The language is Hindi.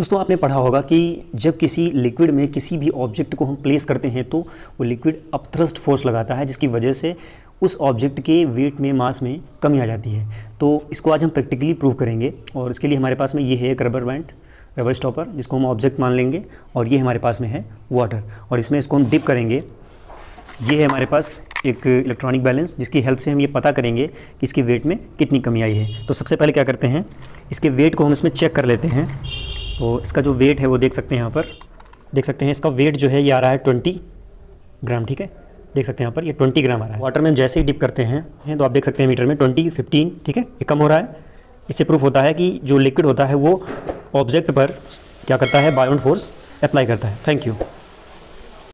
दोस्तों आपने पढ़ा होगा कि जब किसी लिक्विड में किसी भी ऑब्जेक्ट को हम प्लेस करते हैं तो वो लिक्विड अपथ्रस्ट फोर्स लगाता है जिसकी वजह से उस ऑब्जेक्ट के वेट में मास में कमी आ जाती है तो इसको आज हम प्रैक्टिकली प्रूव करेंगे और इसके लिए हमारे पास में ये है एक रबर बैंड रबर स्टॉपर जिसको हम ऑब्जेक्ट मान लेंगे और ये हमारे पास में है वाटर और इसमें इसको हम डिप करेंगे ये है हमारे पास एक इलेक्ट्रॉनिक बैलेंस जिसकी हेल्प से हम ये पता करेंगे कि इसके वेट में कितनी कमी आई है तो सबसे पहले क्या करते हैं इसके वेट को हम इसमें चेक कर लेते हैं तो इसका जो वेट है वो देख सकते हैं यहाँ पर देख सकते हैं इसका वेट जो है ये आ रहा है ट्वेंटी ग्राम ठीक है देख सकते हैं यहाँ पर ये ट्वेंटी ग्राम आ रहा है वाटर में जैसे ही डिप करते हैं हैं तो आप देख सकते हैं मीटर में ट्वेंटी फिफ्टीन ठीक है ये कम हो रहा है इससे प्रूफ होता है कि जो लिक्विड होता है वो ऑब्जेक्ट पर क्या करता है बायोन फोर्स अप्लाई करता है थैंक यू